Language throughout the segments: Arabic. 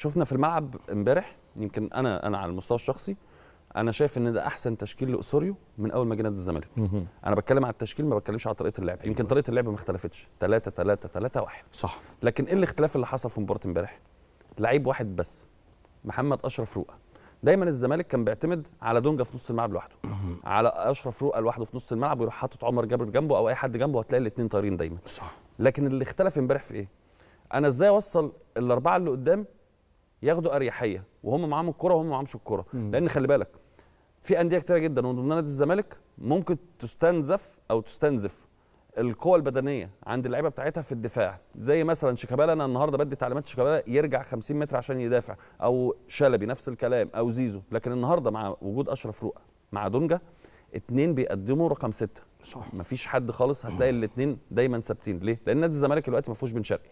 شفنا في الملعب امبارح يمكن انا انا على المستوى الشخصي انا شايف ان ده احسن تشكيل لاسوريو من اول ما جه نادي الزمالك انا بتكلم على التشكيل ما بتكلمش على طريقه اللعب يمكن طريقه اللعب ما اختلفتش 3 3 3 1 صح لكن ايه الاختلاف اللي حصل في مباراه امبارح لعيب واحد بس محمد اشرف رؤى دايما الزمالك كان بيعتمد على دونجا في نص الملعب لوحده على اشرف رؤى لوحده في نص الملعب ويروح حاطط عمر جابر جنبه او اي حد جنبه هتلاقي الاثنين طايرين دايما صح لكن اللي اختلف امبارح في ايه انا ازاي اوصل الاربعه اللي قدام ياخدوا اريحيه وهم معاهم الكره وهم معاهمش الكره لان خلي بالك في انديه كتيره جدا ومن ضمنها نادي الزمالك ممكن تستنزف او تستنزف القوة البدنية عند اللعيبة بتاعتها في الدفاع زي مثلا شيكابالا انا النهارده بدي تعليمات شيكابالا يرجع 50 متر عشان يدافع او شلبي نفس الكلام او زيزو لكن النهارده مع وجود اشرف رؤى مع دونجا اتنين بيقدموا رقم سته صح مفيش حد خالص هتلاقي الاثنين دايما ثابتين ليه؟ لان نادي الزمالك دلوقتي ما فيهوش بن شرقي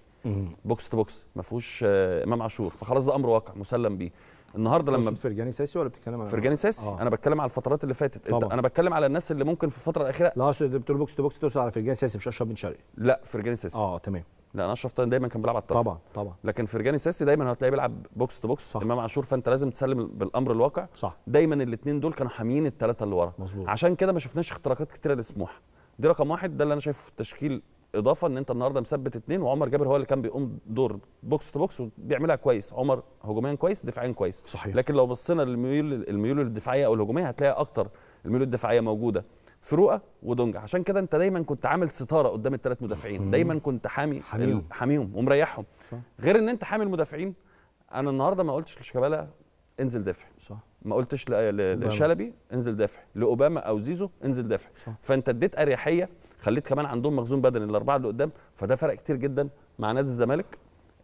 بوكس تو بوكس ما فيهوش آه، امام عاشور فخلاص ده امر واقع مسلم بيه النهارده لما فرجاني ساسي ولا بتتكلم على فرجاني ساسي آه. انا بتكلم على الفترات اللي فاتت طبعا. انا بتكلم على الناس اللي ممكن في الفتره الاخيره لا اصل بتقول بوكس تو بوكس توصل على فرجاني ساسي مش اشرف بن شرقي لا فرجاني ساسي اه تمام لان اشرف طارق دايما كان بيلعب على الطرف طبعا طبعا لكن فرجاني ساسي دايما هتلاقيه بيلعب بوكس تو بوكس صح. امام عاشور فانت لازم تسلم بالامر الواقع صح. دايما الاثنين دول كانوا حاميين الثلاثه اللي ورا مظبوط عشان كده ما شفناش اختراقات كتيره لسموح دي رقم واحد ده اللي انا شايفه في التشكيل اضافه ان انت النهارده مثبت اثنين وعمر جابر هو اللي كان بيقوم دور بوكس تو بوكس وبيعملها كويس عمر هجوميا كويس دفاعيا كويس صحيح. لكن لو بصينا للميول الميول الدفاعيه او الهجوميه هتلاقي اكتر الميول الدفاعيه موجوده فروقه ودونجا عشان كده انت دايما كنت عامل ستاره قدام الثلاث مدافعين دايما كنت حامي حاميهم, حاميهم ومريحهم صح. غير ان انت حامي المدافعين انا النهارده ما قلتش لشيكابالا انزل دافع صح ما قلتش لشلبي انزل دافع لاوباما او زيزو انزل دافع صح. فانت اديت اريحيه خليت كمان عندهم مخزون بدني الاربعه اللي قدام فده فرق كتير جدا مع نادي الزمالك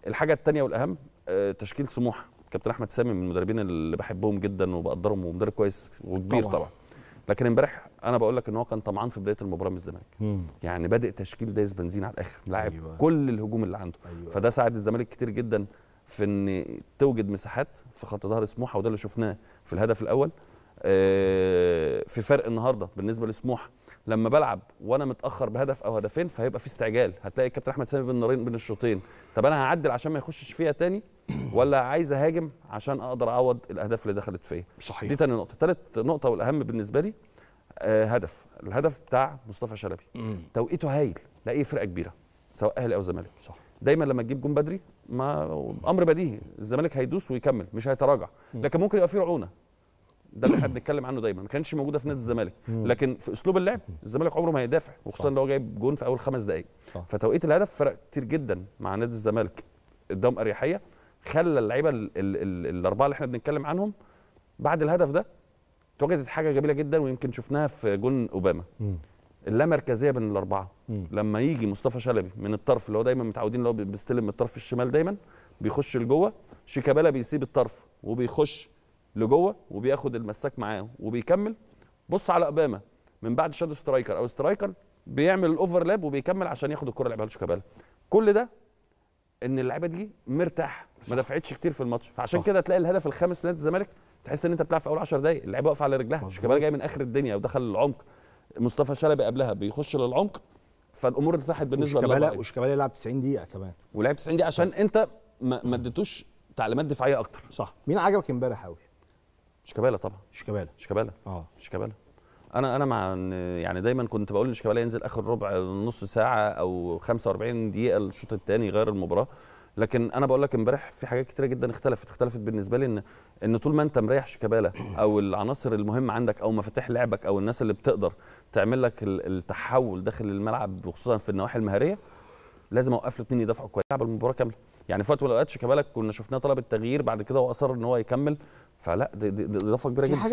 الحاجه الثانيه والاهم آه، تشكيل سموحه كابتن احمد سامي من المدربين اللي بحبهم جدا وبقدرهم ومدرب كويس وكبير طبعا, طبعا. لكن امبارح انا بقول لك ان هو كان طمعان في بدايه المباراه من الزمالك يعني بادئ تشكيل دايس بنزين على الاخر لاعب أيوة. كل الهجوم اللي عنده أيوة. فده ساعد الزمالك كتير جدا في ان توجد مساحات في خط ظهر سموحه وده اللي شفناه في الهدف الاول آه، في فرق النهارده بالنسبه لسموحه لما بلعب وانا متاخر بهدف او هدفين فهيبقى في استعجال هتلاقي الكابتن احمد سامي بين النارين بين الشوطين طب انا هعدل عشان ما يخشش فيها تاني ولا عايز اهاجم عشان اقدر اعوض الاهداف اللي دخلت فيا صحيح دي تاني نقطه تالت نقطه والاهم بالنسبه لي آه، هدف الهدف بتاع مصطفى شلبي توقيته هايل لاي فرقه كبيره سواء اهلي او زمالك صح دايما لما تجيب جون بدري ما امر بديهي الزمالك هيدوس ويكمل مش هيتراجع لكن ممكن يبقى في رعونه ده اللي احنا بنتكلم عنه دايما ما كانش موجوده في نادي الزمالك لكن في اسلوب اللعب الزمالك عمره ما هيدافع وخصوصا لو جايب جون في اول خمس دقائق فتوقيت الهدف فرق كتير جدا مع نادي الزمالك اداهم اريحيه خلى اللعيبه الاربعه اللي احنا بنتكلم عنهم بعد الهدف ده اتوجدت حاجه جميله جدا ويمكن شفناها في جون اوباما اللامركزيه بين الاربعه مم. لما يجي مصطفى شلبي من الطرف اللي هو دايما متعودين اللي هو بيستلم من الطرف الشمال دايما بيخش لجوه شيكابالا بيسيب الطرف وبيخش لجوه وبياخد المساك معاه وبيكمل بص على اوباما من بعد شادو سترايكر او سترايكر بيعمل الاوفرلاب وبيكمل عشان ياخد الكره لعبها لشيكابالا كل ده ان اللعيبه دي مرتاحه ما دفعتش كتير في الماتش فعشان كده تلاقي الهدف الخامس لنادي الزمالك تحس ان انت بتلعب في اول 10 دقائق اللعيبه واقفه على رجلها شيكابالا جاي من اخر الدنيا ودخل العمق مصطفى شلبي قبلها بيخش للعمق فالامور ارتاحت بالنسبه لشيكابالا وشيكابالا لعب 90 دقيقه كمان ولعب 90 دقيقه عشان انت ما اديتوش تعليمات دفاعيه اكتر صح مين عجبك امبارح قوي شيكابالا طبعا شيكابالا شيكابالا اه شيكابالا انا انا مع يعني دايما كنت بقول ان شيكابالا ينزل اخر ربع نص ساعه او 45 دقيقه الشوط الثاني يغير المباراه لكن انا بقول لك امبارح في حاجات كتيره جدا اختلفت اختلفت بالنسبه لي ان ان طول ما انت مريح شيكابالا او العناصر المهمه عندك او مفاتيح لعبك او الناس اللي بتقدر تعمل لك التحول داخل الملعب وخصوصا في النواحي المهاريه لازم اوقف له اثنين يدافعوا كويس لعب المباراه كامله يعني في وقت من الاوقات شيكابالا كنا شفناه طلب التغيير بعد كده واصر ان هو يكمل فلا دي اضافه كبيره جدا